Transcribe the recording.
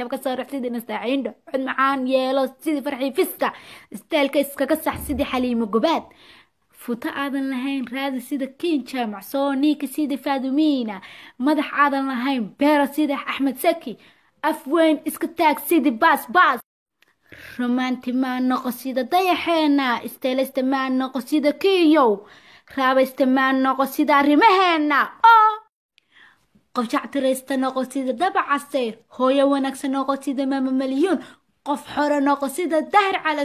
shab ka saarax sidii nastaaciindha cod macaan yeelo sidii farxii fiska istaalka iskaga sax sidii xaliimo gobaad futo aadan lahayn raadi sida kiin jaamac niika sida faadumiina madax aadan lahayn beero sida axmed saki af weyn iska taag sidii baas romaanti maa noqo sida dayaxeena isteelaysta maa noqo sida kiyow raabaysta maa noqo sida arrimaheena qof jactiraysta noqo sida dabacaseyr hooyo wanaagsan noqo sida malyuun qof xore noqo sida dahar cala